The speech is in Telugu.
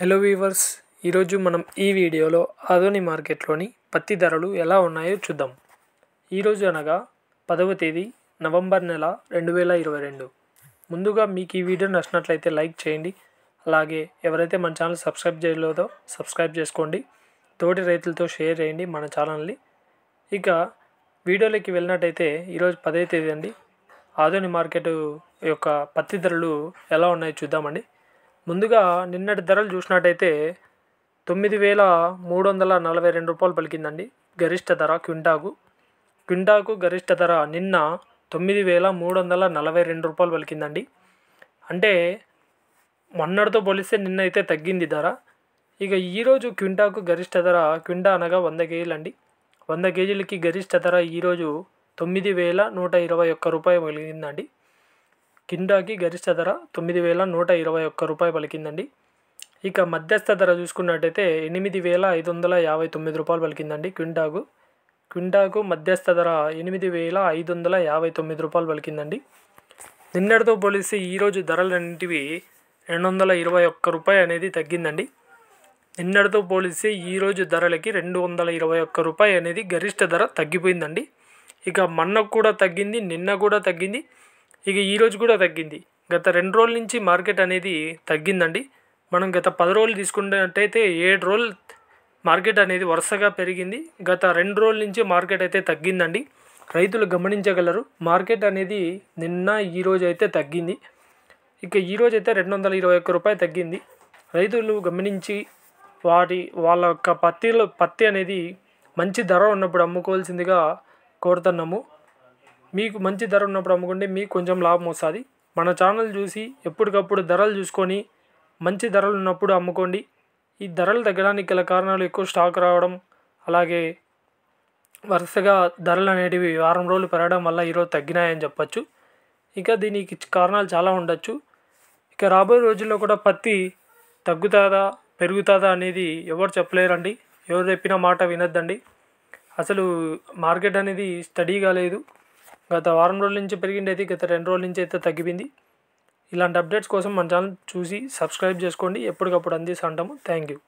హలో వీవర్స్ ఈరోజు మనం ఈ వీడియోలో ఆధోని మార్కెట్లోని పత్తి ధరలు ఎలా ఉన్నాయో చూద్దాం ఈరోజు అనగా పదవ తేదీ నవంబర్ నెల రెండు వేల ఇరవై రెండు ముందుగా మీకు ఈ వీడియో నచ్చినట్లయితే లైక్ చేయండి అలాగే ఎవరైతే మన ఛానల్ సబ్స్క్రైబ్ చేయలేదో సబ్స్క్రైబ్ చేసుకోండి తోటి రైతులతో షేర్ చేయండి మన ఛానల్ని ఇక వీడియోలోకి వెళ్ళినట్టయితే ఈరోజు పదవ తేదీ అండి ఆధోని మార్కెట్ యొక్క పత్తి ధరలు ఎలా ఉన్నాయో చూద్దామండి ముందుగా నిన్నటి ధరలు చూసినట్టయితే తొమ్మిది వేల మూడు వందల నలభై రెండు రూపాయలు పలికిందండి గరిష్ట ధర క్వింటాకు క్వింటాకు గరిష్ట ధర నిన్న తొమ్మిది వేల మూడు వందల నలభై రెండు రూపాయలు పలికిందండి అంటే మొన్నటితో పోలిస్తే నిన్న అయితే తగ్గింది ధర ఇక ఈరోజు క్వింటాకు గరిష్ట ధర క్వింటా అనగా వంద కేజీలు అండి వంద కేజీలకి గరిష్ట ధర ఈరోజు తొమ్మిది వేల నూట ఇరవై ఒక్క రూపాయలు పలికిందండి కిండాకి గరిష్ట ధర తొమ్మిది వేల నూట ఇరవై ఒక్క రూపాయలు పలికిందండి ఇక మధ్యస్థ ధర చూసుకున్నట్టయితే ఎనిమిది వేల ఐదు వందల యాభై తొమ్మిది రూపాయలు పలికిందండి క్వింటాకు క్వింటాకు మధ్యస్థ ధర ఎనిమిది వేల ఐదు వందల యాభై తొమ్మిది రూపాయలు పలికిందండి నిన్నటితో పోలిస్తే ఈరోజు ధరలన్నింటివి రెండు వందల ఇరవై ఒక్క రూపాయి అనేది తగ్గిందండి నిన్నటితో పోలిస్తే ఈరోజు ధరలకి రెండు వందల ఇరవై ఒక్క రూపాయి అనేది గరిష్ట ధర తగ్గిపోయిందండి ఇక మొన్న కూడా తగ్గింది నిన్న కూడా తగ్గింది ఇక ఈరోజు కూడా తగ్గింది గత రెండు రోజుల నుంచి మార్కెట్ అనేది తగ్గిందండి మనం గత పది రోజులు తీసుకున్నట్టయితే ఏడు రోజులు మార్కెట్ అనేది వరుసగా పెరిగింది గత రెండు రోజుల నుంచి మార్కెట్ అయితే తగ్గిందండి రైతులు గమనించగలరు మార్కెట్ అనేది నిన్న ఈరోజు అయితే తగ్గింది ఇక ఈరోజు అయితే రెండు వందల ఇరవై ఒక్క రూపాయలు తగ్గింది రైతులు గమనించి వాటి వాళ్ళ యొక్క పత్తిలో పత్తి అనేది మంచి ధర ఉన్నప్పుడు అమ్ముకోవాల్సిందిగా కోరుతున్నాము మీకు మంచి ధర ఉన్నప్పుడు అమ్ముకుంటే మీకు కొంచెం లాభం వస్తుంది మన ఛానల్ చూసి ఎప్పటికప్పుడు ధరలు చూసుకొని మంచి ధరలు ఉన్నప్పుడు అమ్ముకోండి ఈ ధరలు తగ్గడానికి గల కారణాలు ఎక్కువ స్టాక్ రావడం అలాగే వరుసగా ధరలు అనేటివి వారం రోజులు పెరగడం వల్ల ఈరోజు తగ్గినాయని చెప్పచ్చు ఇంకా దీనికి కారణాలు చాలా ఉండొచ్చు ఇక రాబోయే రోజుల్లో కూడా పత్తి తగ్గుతుందా పెరుగుతుందా అనేది ఎవరు చెప్పలేరండి ఎవరు చెప్పిన మాట వినొద్దండి అసలు మార్కెట్ అనేది స్టడీగా లేదు గత వారం రోజుల నుంచి పెరిగింది అయితే గత రెండు రోజుల నుంచి అయితే తగ్గిపోయింది ఇలాంటి అప్డేట్స్ కోసం మన ఛానల్ చూసి సబ్స్క్రైబ్ చేసుకోండి ఎప్పటికప్పుడు అందిస్తూ ఉంటాము థ్యాంక్ యూ